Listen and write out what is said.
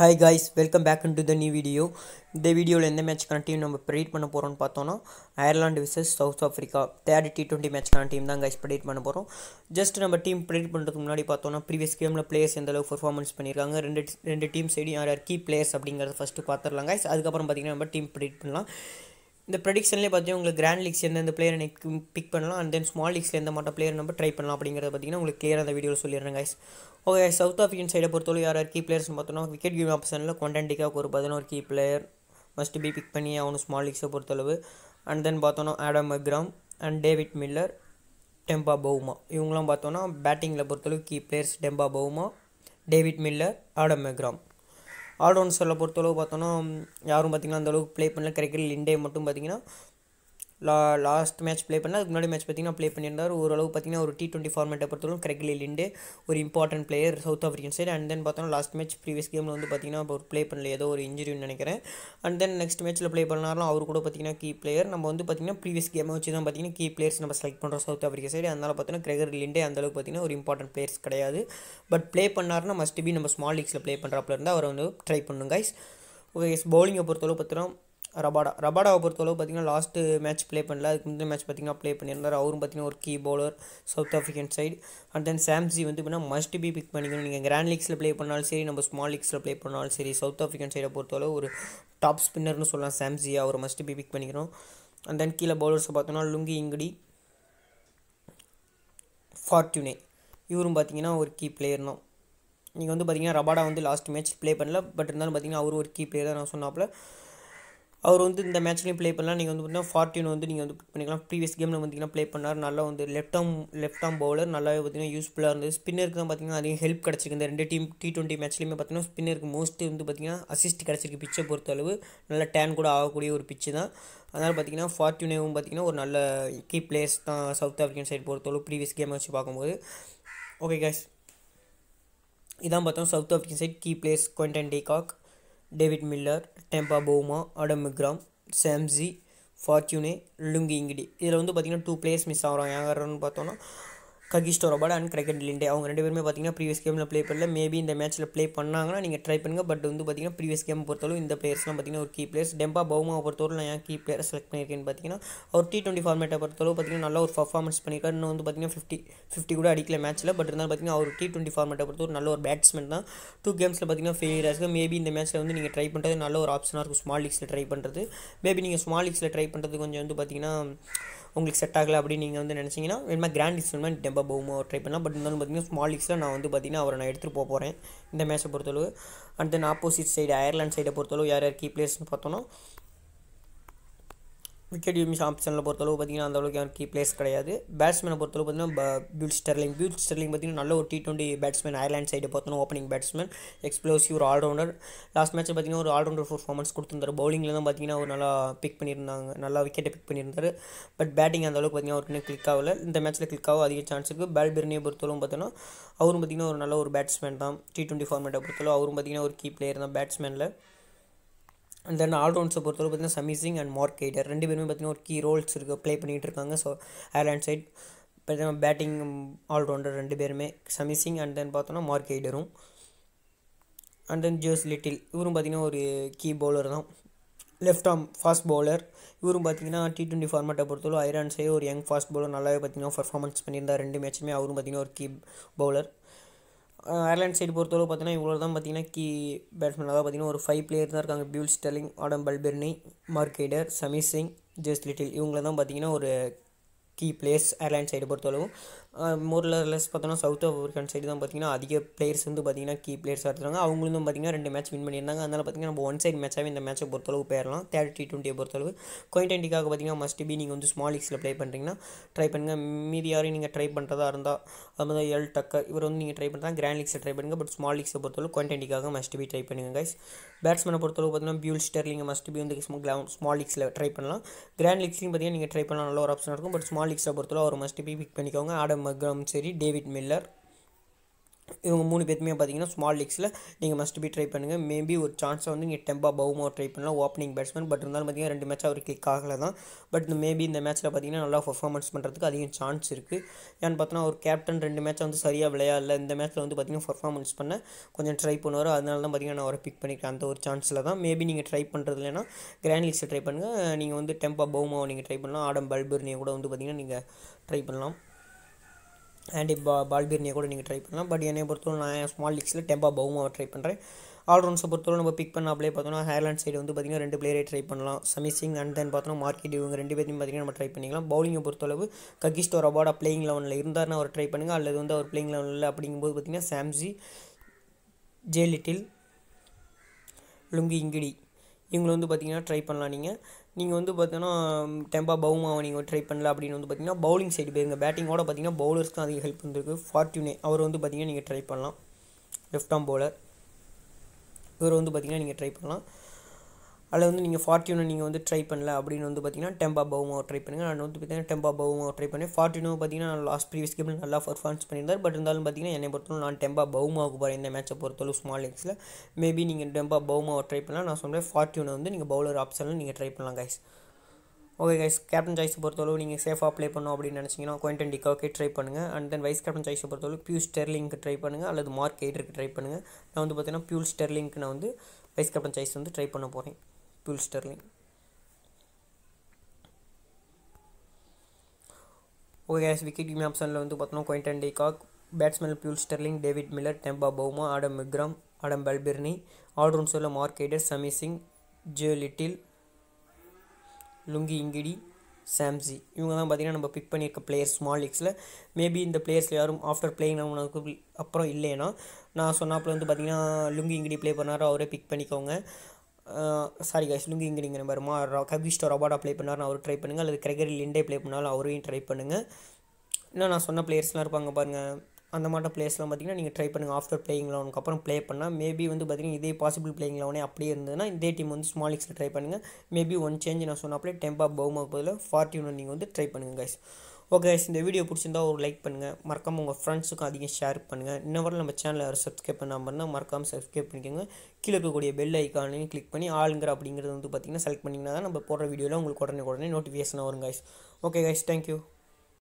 hi guys welcome back into the new video இந்த வீடியோவில் எந்த மேட்ச்க்கான டீம் நம்ம ப்ரெடிட் பண்ண போகிறோம்னு பார்த்தோன்னா Ireland versus South Africa third T twenty மேட்ச்க்கான டீம் தான் கைஸ் ப்ரெடிட் பண்ண போகிறோம் ஜஸ்ட் நம்ம டீம் ப்ரெடிட் பண்ணுறதுக்கு முன்னாடி பார்த்தோன்னா ப்ரீவியஸ் கேமில் பிளேயர்ஸ் எந்த அளவுக்கு பர்ஃபார்மன்ஸ் பண்ணியிருக்காங்க ரெண்டு ரெண்டு டீம் சைடும் யார் யார் கீ பிளேயர்ஸ் அப்படிங்கிறத ஃபஸ்ட்டு பார்த்துடலாம் கைஸ் அதுக்கப்புறம் பார்த்திங்கன்னா நம்ம டீம் ப்ரெடிட் பண்ணலாம் இந்த ப்ரெடிக்ஷன்லேயே பார்த்தீங்கன்னா உங்களுக்கு கிராண்ட் லீக்ஸ் எந்தெந்த பிளேயர் எனக்கு பிக் பண்ணலாம் அண்ட் தென் ஸ்மால் லீக்ஸில் எந்த மாட்ட பிளேயர் நம்ம ட்ரை பண்ணலாம் அப்படிங்கிறத பார்த்தீங்கன்னா உங்களுக்கு கிளியர் அந்த வீடியோ சொல்லிடுறேன் கைஸ் ஓகே சவுத் ஆஃப்ரிக்கன் சைடை பொறுத்தவரை யார் யார் கீ பிளேயர்ஸ்னு பார்த்தோம்னா விக்கெட் கிவிங் ஆப்ஷனில் கொண்டாண்டிக்காக ஒரு பதினோரு key player must be pick பண்ணி அவனு ஸ்மால் லீக்ஸை பொறுத்தளவு அண்ட் தென் பார்த்தோன்னா Adam Markram and David Miller Temba Bavuma இவங்களாம் பார்த்தோன்னா பேட்டிங்கில் பொறுத்தளவு key players Temba Bavuma David Miller Adam Markram ஆல்ரவுண்ட்ஸரில் பொறுத்தளவு பார்த்தோன்னா யாரும் பார்த்திங்கன்னா அந்தளவுக்கு ப்ளே பண்ணல கிரிக்கெட் லிண்டே மட்டும் பார்த்திங்கன்னா லா லாஸ்ட் மேட்ச் ப்ளே பண்ணால் அதுக்கு முன்னாடி மேட்ச் பார்த்திங்கன்னா ப்ளே பண்ணியிருந்தார் ஓரளவு பார்த்திங்கன்னா ஒரு டி டுவெண்ட்டி ஃபார்மேட்டை பொறுத்தவரைக்கும் கிரெக்லி லிண்டு ஒரு important player South African side and then பார்த்தோம் லாஸ்ட் மேட்ச் ப்ரீவியஸ் கேமில் வந்து பார்த்திங்கன்னா ஒரு ப்ளே பண்ணல ஏதோ ஒரு இன்ஜுரின்னு நினைக்கிறேன் அண்ட் தென் நெக்ஸ்ட் மேட்ச்சில் ப்ளே பண்ணாலும் அவர் கூட பார்த்திங்கன்னா கீ பிளேயர் நம்ம வந்து பார்த்திங்கன்னா ப்ரீவியஸ் கேமை வச்சு தான் பார்த்திங்கன்னா கீ பிளேயர்ஸ் நம்ம செலக்ட் பண்ணுறோம் சவுத் ஆஃப்ரிக்கா சைடு அதனால் பார்த்தோன்னா கிரெகர் லிண்டே அந்தளவுக்கு பார்த்திங்கன்னா ஒரு இம்பார்ட்டன்ட் பிளேயர்ஸ் கிடையாது பட் ப்ளே பண்ணார்னா மஸ்ட் பி நம்ம ஸ்மால் லீக்ஸில் ப்ளே பண்ணுறப்பில் இருந்தால் அவரை வந்து ட்ரை பண்ணுங்க கைஸ் ஓகே எஸ் பவுலிங்கை பொறுத்தளவு பார்த்தோன்னா ரபாடா ரபாடாவை பொறுத்தளவு பார்த்திங்கன்னா லாஸ்ட்டு மேட்ச் ப்ளே பண்ணல அதுக்கு முந்தைய மேட்ச் பார்த்திங்கன்னா ப்ளே பண்ணியிருந்தார் அவரும் பார்த்திங்கன்னா ஒரு key bowler South African side and then Shamsi வந்து இப்படின்னா மஸ்ட் பி பிக் பண்ணிக்கணும் நீங்கள் கிராண்ட் லீக்ஸில் ப்ளே பண்ணாலும் சரி நம்ம ஸ்மால் லீக்ஸில் ப்ளே பண்ணாலும் சரி சவுத் ஆஃப்ரிக்கன் சைடை பொறுத்தளவு ஒரு டாப் ஸ்பின்னர்னு சொல்லலாம் சாம்சி அவர் மஸ்ட் பி பிக் பண்ணிக்கிறோம் அண்ட் தென் கீழே பவுலர்ஸை பார்த்தோன்னா லுங்கி இங்குடி ஃபார்ச்சுனே இவரும் பார்த்திங்கன்னா ஒரு கீ பிளேயர் தான் நீங்கள் வந்து பார்த்திங்கன்னா ரபாடா வந்து லாஸ்ட் மேட்ச் ப்ளே பண்ணல பட் இருந்தாலும் பார்த்திங்கன்னா அவர் ஒரு கீ பிளேயர் தான் நான் சொன்னாப்பில் அவர் வந்து இந்த மேட்ச்லேயும் ப்ளே பண்ணலாம் நீங்கள் வந்து பார்த்தீங்கன்னா ஃபார்ட்டின் வந்து நீங்கள் வந்து பிக் பண்ணிக்கலாம் ப்ரீவியஸ் கேமில் பார்த்தீங்கன்னா ப்ளே பண்ணார் நல்லா வந்து left arm left arm bowler நல்லாவே பார்த்தீங்கன்னா யூஸ்ஃபுல்லாக இருந்தது ஸ்பின்னருக்கு தான் பார்த்திங்கன்னா அதிகம் ஹெல்ப் கிடச்சிருக்கு இந்த ரெண்டு டீம் டி டுவெண்ட்டி மேட்ச்லேயுமே பார்த்தீங்கன்னா ஸ்பின்னருக்கு மோஸ்ட் வந்து பார்த்திங்கன்னா அசிஸ்ட் கிடச்சிருக்கு பிச்சை பொறுத்தளவு நல்ல டேன் கூட ஆகக்கூடிய ஒரு பிச்சு தான் அதனால் பார்த்திங்கன்னா ஃபார்ட்யூனேவும் பார்த்திங்கன்னா ஒரு நல்ல கீ பிளேயர்ஸ் தான் சவுத் ஆஃப்ரிக்கன் சைடு பொறுத்தளவு ப்ரீவியஸ் கேமை வச்சு பார்க்கும்போது ஓகே கேஷ் இதான் பார்த்தோம் South African side key players Quinton de Kock David Miller Temba Bavuma Adam Markram சாம்ஸி ஃபார்ச்சுனே Lungi Ngidi இதில் வந்து பார்த்திங்கன்னா டூ பிளேயர்ஸ் மிஸ் ஆகிறோம் யாருன்னு பார்த்தோன்னா ககிஷ் ரோபாட் அண்ட் கிரிக்கெட் லிண்டே அவங்க ரெண்டு பேருமே பார்த்தீங்கன்னா ப்ரீவியஸ் கேமில் ப்ளே பண்ணல மேபி இந்த மேட்ச்சில் ப்ளே பண்ணாங்கன்னா நீங்கள் ட்ரை பண்ணுங்கள் பட் வந்து பார்த்தீங்கன்னா ப்ரீவியஸ் கேம் பொறுத்தளவு இந்த பிளேயர்ஸ்லாம் பார்த்தீங்கன்னா ஒரு கீ பிளேயர்ஸ் டெம்பா பவுமாவை பொறுத்தவரை நான் ஏன் கீ பிளேயர் செலக்ட் பண்ணியிருக்கேன்னு பார்த்தீங்கன்னா அவர் டி டுவெண்ட்டி ஃபார்மேட்டை பொறுத்தளவு பார்த்தீங்கன்னா நல்ல ஒரு பர்ஃபார்மன்ஸ் பண்ணியிருக்காரு இன்னும் வந்து பார்த்தீங்கன்னா ஃபிஃப்டி ஃபிஃப்டி கூட அடிக்கல மேட்ச்சில் பட் இருந்தாலும் பார்த்தீங்கன்னா அவர் டி டுவெண்ட்டி ஃபார்மேட்டை பொறுத்தவரை நல்ல ஒரு பேட்ஸ்மேன் தான் டூ கேம்ஸில் பார்த்தீங்கன்னா ஃபெயிலியர் ஆகுது மேபி இந்த மேட்ச்சில் வந்து நீங்கள் ட்ரை பண்ணுறது நல்ல ஒரு ஆப்ஷனாக இருக்கும் ஸ்மால் லீக்ஸில் ட்ரை பண்ணுறது மேபி நீங்கள் ஸ்மால் லீக்ஸில் ட்ரை பண்ணுறது கொஞ்சம் வந்து பார்த்தீங்கன்னா உங்களுக்கு செட் ஆகலை அப்படின்னு நீங்கள் வந்து நினச்சிங்கன்னா வேணுமா கிராண்ட் வேணுமா டெம்பா பவுமோ ட்ரை பண்ணலாம் பட் இருந்தாலும் பார்த்தீங்கன்னா ஸ்மால் லீக்ஸில் நான் வந்து பார்த்தீங்கன்னா அவரை நான் எடுத்துகிட்டு போக போகிறேன் இந்த மேட்சை பொறுத்தளவு and then opposite side Ireland சைடை பொறுத்தளவு யார் யார் கீ பிளேயர்ஸ்னு பார்த்தோன்னா விக்கெட் விமிஷ் ஆப்ஷனில் பொறுத்தளவு பார்த்திங்கன்னா அந்தளவுக்கு கீ பிளேஸ் கிடையாது பேட்ஸ்மேனை பொறுத்தளவு பார்த்திங்கன்னா பியூல் ஸ்டெர்லிங் பியூல் ஸ்டெர்லிங் பார்த்திங்கன்னா நல்ல ஒரு T twenty batsman Ireland side பார்த்தோம்னா ஓப்பனிங் பேட்ஸ்மேன் எக்ஸ்ப்ளோசிவ் ஒரு ஆல்ரவுண்டர் லாஸ்ட் மேட்ச் பார்த்திங்கன்னா ஒரு ஆல்ரவுண்டர் பர்ஃபார்மன்ஸ் கொடுத்துருந்தார் பவுலிங்கில் தான் பார்த்திங்கன்னா ஒரு நல்லா பிக் பண்ணியிருந்தாங்க நல்லா விக்கெட்டை பிக் பண்ணியிருந்தார் பட் பேட்டிங் அந்தளவுக்கு பார்த்திங்கன்னா ஒரு கிளிக் ஆகல இந்த மேட்ச்சில் கிளிக் ஆக அதிக சான்ஸ் இருக்குது பேல் பிரினியை பொறுத்தளவும் பார்த்தோன்னா அவரும் பார்த்திங்கன்னா ஒரு நல்ல ஒரு பேட்ஸ்மேன் தான் டி டுவெண்ட்டி ஃபார்மேட்டை பொறுத்தளவு அவரும் பார்த்திங்கன்னா ஒரு கீ பிளேயர் தான் பேட்ஸ்மேனில் அண்ட் தென் ஆல்ரவுண்ட்ஸை பொறுத்தவரை பார்த்தீங்கன்னா சமிசிங் அண்ட் மார்க் எய்டர் ரெண்டு பேருமே பார்த்தீங்கன்னா ஒரு கீ ரோல்ஸ் இருக்குது ப்ளே பண்ணிகிட்டு இருக்காங்க ஸோ ஐர்லாண்ட் சைட் பார்த்தீங்கன்னா பேட்டிங் ஆல்ரவுண்டர் ரெண்டு பேருமே சமிசிங் அண்ட் தென் பார்த்தோன்னா மார்க் எய்டரும் அண்ட் தென் ஜோஸ் லிட்டில் இவரும் பார்த்திங்கன்னா ஒரு கீ பவுலர் தான் லெஃப்ட் ஆம் ஃபாஸ்ட் பவுலர் இவரும் பார்த்திங்கன்னா டி டுவெண்ட்டி ஃபார்மேட்டை பொறுத்தவரை ஐரான் சைடு ஒரு யங் ஃபாஸ்ட் பவுலர் நல்லாவே பார்த்திங்கன்னா பர்ஃபார்மன்ஸ் பண்ணியிருந்தார் ரெண்டு மேட்சுமே அவரும் பார்த்திங்கன்னா ஒரு கீ பவுலர் அயர்லாண்ட் சைடு பொறுத்தளவு பார்த்தீங்கன்னா இவ்வளோ தான் பார்த்தீங்கன்னா கீ பேட்ஸ்மேன் அதாவது பார்த்தீங்கன்னா ஒரு ஃபைவ் பிளேயர் தான் இருக்காங்க Paul Stirling Adam Balbirnie Mark Adair Simi Singh Josh Little இவங்கள தான் பார்த்தீங்கன்னா ஒரு கீ பிளேயர்ஸ் அயர்லாண்ட் சைடு பொறுத்தளவு லெஸ் பார்த்தோன்னா சவுத் ஆஃப்ரிக்கன் சைடு தான் பார்த்திங்கன்னா அதிக பிளேயர்ஸ் வந்து பார்த்திங்கன்னா கீ பிளேயர்ஸ் எடுத்துருவாங்க அவங்களும் பார்த்திங்கன்னா ரெண்டு மேட்ச் வின் பண்ணியிருந்தாங்க அதனால் பார்த்திங்கன்னா நம்ம ஒன் சைடு மேட்சாகவே இந்த மேட்ச்சை பொறுத்தளவு போயிடலாம் தேர்ட் டி டுவெண்ட்டியை பொறுத்தளவு குவான்டென்ட்டிக்காக பார்த்திங்கன்னா மஸ்ட் பி நீங்கள் வந்து ஸ்மால் லீக்ஸில் ப்ளே பண்ணுறீங்கன்னா ட்ரை பண்ணுங்கள் மீதி யாரையும் நீங்கள் ட்ரை பண்ணுறதா இருந்தால் அது மாதிரி எல் டக்கர் இவர் வந்து நீங்கள் ட்ரை பண்ணுறா கிராண்ட் லீக்ஸை ட்ரை பண்ணுங்கள் பட் ஸ்மால் லீக்ஸை பொறுத்தளவு குவான்டென்ட்டிக்காக மஸ்ட் பி ட்ரை பண்ணுங்கள் கைஸ் பேட்ஸ்மேனை பொறுத்தளவு பார்த்தீங்கன்னா பியூல் ஸ்டர்லிங்கை மஸ்ட் பி வந்து ஸ்மால் லீக்ஸில் ட்ரை பண்ணலாம் கிராண்ட் லீக்ஸ்லையும் பார்த்திங்கன்னா நீங்கள் ட்ரை பண்ணலாம் நல்ல ஒரு ஆப்ஷன் இருக்கும் பட் ஸ்மால் லீக்ஸை பொறுத்தளவு அவர் மஸ்ட் பி பிக் பண்ணிக்கோங்க ஆடம் மக்ரம் சரி டேவிட் மில்லர் இவங்க மூணு பேருமே பார்த்தீங்கன்னா ஸ்மால் லீக்ஸில் நீங்கள் மஸ்ட் பி ட்ரை பண்ணுங்கள் மேபி ஒரு சான்ஸை வந்து நீங்கள் டெம்பா பவுமோ ட்ரை பண்ணலாம் ஓப்பனிங் பேட்ஸ்மேன் பட் இருந்தாலும் பார்த்தீங்கன்னா ரெண்டு மேட்ச் அவர் கிக் ஆகலை தான் பட் இந்த மேபி இந்த மேட்ச்சில் பார்த்தீங்கன்னா நல்லா பர்ஃபார்மன்ஸ் பண்ணுறதுக்கு அதிகம் சான்ஸ் இருக்குது ஏன்னு பார்த்தோன்னா ஒரு கேப்டன் ரெண்டு மேட்ச்சை வந்து சரியாக விளையாடல இந்த மேட்ச்சில் வந்து பார்த்தீங்கன்னா பர்ஃபார்மன்ஸ் பண்ண கொஞ்சம் ட்ரை பண்ணுவார் அதனால தான் பார்த்தீங்கன்னா நான் அவரை பிக் பண்ணிக்கிறேன் அந்த ஒரு சான்ஸில் தான் மேபி நீங்கள் ட்ரை பண்ணுறது இல்லைன்னா கிராண்ட் லீக்ஸை ட்ரை பண்ணுங்கள் நீங்கள் வந்து டெம்பா பவுமாவை நீங்கள் ட்ரை பண்ணலாம் ஆடம் பல்பர்னியை கூட வந்து பார்த்தீங்கன்னா நீங்கள் ட்ரை பண்ணலாம் ஆண்டி பா பால் கூட நீங்கள் ட்ரை பண்ணலாம் பட் என்னை பொறுத்தவரை நான் ஸ்மால் லீக்ஸில் டெம்பா பவுமாவை ட்ரை பண்ணுறேன் ஆல்ரவுண்ட்ஸை பொறுத்தவரை நம்ம பிக் பண்ண அப்படியே பார்த்தோம்னா ஹேர்லாண்ட் சைடு வந்து பார்த்திங்கன்னா ரெண்டு பிளேரே ட்ரை பண்ணலாம் சமி சிங் அண்ட் தென் பார்த்தோம்னா மார்க்கெட் இவங்க ரெண்டு பேரையும் பார்த்திங்கன்னா நம்ம ட்ரை பண்ணிக்கலாம் பவுலிங்கை பொறுத்தளவு ககிஸ்டோ ரபாடா பிளேயிங் லெவனில் இருந்தார்னா அவர் ட்ரை பண்ணுங்கள் அல்லது வந்து அவர் பிளேயிங் லெவனில் அப்படிங்கும்போது பார்த்திங்கன்னா சாம்சி ஜே லிட்டில் லுங்கி இங்கிடி இவங்களை வந்து பார்த்திங்கன்னா ட்ரை பண்ணலாம் நீங்கள் நீங்கள் வந்து பார்த்தீங்கன்னா டெம்பா பவுமாவை நீங்கள் ட்ரை பண்ணல அப்படின்னு வந்து பார்த்தீங்கன்னா பவுலிங் சைடு போயிருங்க பேட்டிங்கோட பார்த்தீங்கன்னா பவுலர்ஸ் தான் அதிக ஹெல்ப் வந்துருக்கு ஃபார்ச்சுனே அவர் வந்து பார்த்தீங்கன்னா நீங்கள் ட்ரை பண்ணலாம் லெஃப்ட் ஆம் பவுலர் இவர் வந்து பார்த்தீங்கன்னா நீங்கள் ட்ரை பண்ணலாம் அதில் வந்து நீங்கள் ஃபார்ட்யூனை நீங்கள் வந்து ட்ரை பண்ணல அப்படின்னு வந்து பார்த்தீங்கன்னா டெம்பா பவுமாவை ட்ரை பண்ணுங்க நான் வந்து பார்த்தீங்கன்னா டெம்பா பவுமாவை ட்ரை பண்ணேன் ஃபார்ட்டினோ பார்த்தீங்கன்னா நான் லாஸ்ட் ப்ரீவியஸ் கேமில் நல்லா பர்ஃபார்மன்ஸ் பண்ணியிருந்தார் பட் இருந்தாலும் பார்த்தீங்கன்னா என்னை பொறுத்தவரை நான் டெம்பா பவுமாவுக்கு போகிறேன் இந்த மேட்சை பொறுத்தளவு ஸ்மால் லெக்ஸில் மேபி நீங்கள் டெம்பா பவுமாவை ட்ரை பண்ணலாம் நான் சொல்கிறேன் ஃபார்ட்யூனை வந்து நீங்கள் பவுலர் ஆப்ஷனில் நீங்கள் ட்ரை பண்ணலாம் கைஸ் ஓகே கைஸ் கேப்டன் சாய்ஸை பொறுத்தளவு நீங்கள் சேஃபாக ப்ளே பண்ணணும் அப்படின்னு நினச்சிங்கன்னா குவெண்டன் டிக்காவுக்கே ட்ரை பண்ணுங்கள் அண்ட் தென் வைஸ் கேப்டன் சாய்ஸை பொறுத்தளவு பியூ ஸ்டெர்லிங்க்கு ட்ரை பண்ணுங்கள் அல்லது மார்க் எயிட்டருக்கு ட்ரை பண்ணுங்கள் நான் வந்து பார்த்தீங்கன்னா பியூல் ஸ்டெர்லிங்க்கு நான் வந்து வைஸ் கேப்டன் சாய்ஸ் வந்து ட்ரை பண்ண போகிறேன் டுவெல் ஸ்டெர்லிங் ஓகே கேஸ் விக்கெட் கிமி ஆப்ஷனில் வந்து பார்த்தோம்னா Quinton de Kock batsman Paul Stirling David Miller Temba Bavuma Adam விக்ரம் ஆடம் பல்பிர்னி ஆல்ரவுண்ட்ஸில் மார்க் ஐடர் சமி சிங் ஜியோ லிட்டில் லுங்கி இங்கிடி சாம்சி இவங்க தான் பார்த்திங்கன்னா நம்ம பிக் பண்ணியிருக்க பிளேயர்ஸ் ஸ்மால் லீக்ஸில் மேபி இந்த பிளேயர்ஸில் யாரும் ஆஃப்டர் பிளேயிங் உனக்கு அப்புறம் இல்லைன்னா நான் சொன்னாப்பில் வந்து பார்த்திங்கன்னா லுங்கி இங்கிடி ப்ளே பண்ணாரோ அவரே பிக் பண்ணிக்கோங்க சாரி கைஸ் லுங்கிங்கிற வருமா கபிஸ்டோ ரொபாட்டா ப்ளே பண்ணார்னு அவர் ட்ரை பண்ணுங்கள் அல்லது கிரெகரி லிண்டே ப்ளே பண்ணாலும் அவரையும் ட்ரை பண்ணுங்கள் இன்னும் நான் சொன்ன பிளேயர்ஸ்லாம் இருப்பாங்க பாருங்கள் அந்த மாட்ட பிளேயர்ஸ்லாம் பார்த்திங்கன்னா நீங்கள் ட்ரை பண்ணுங்கள் ஆஃப்டர் பிளேயிங் லோனுக்கு அப்புறம் ப்ளே பண்ணால் மேபி வந்து பார்த்தீங்கன்னா இதே பாசிபிள் பிளேயிங் லோனே அப்படியே இருந்ததுன்னா இதே டீம் வந்து ஸ்மால் லீக்ஸில் ட்ரை பண்ணுங்கள் மேபி ஒன் சேஞ்ச் நான் சொன்னாப்லே டெம்பா பவுமாக்கு பதில் ஒன் நீங்கள் வந்து ட்ரை பண்ணுங்கள் கைஸ் ஓகே இந்த வீடியோ பிடிச்சிருந்தா ஒரு லைக் பண்ணுங்கள் மறக்காமல் உங்கள் ஃப்ரெண்ட்ஸுக்கும் அதிகம் ஷேர் பண்ணுங்கள் வரலாம் நம்ம சேனலில் யாரும் சப்ஸ்கிரைப் பண்ணாமல் மறக்காமல் சப்ஸ்கிரைப் பண்ணிக்கோங்க கீழே இருக்கக்கூடிய பெல் ஐக்கானையும் கிளிக் பண்ணி ஆளுங்கிற அப்படிங்கிறது வந்து பார்த்திங்கன்னா செலக்ட் பண்ணிங்கன்னா தான் நம்ம போடுற வீடியோவில் உங்களுக்கு உடனே உடனே நோட்டிஃபிகேஷனாக வரும் கைஸ் ஓகே கைஸ் தேங்க்யூ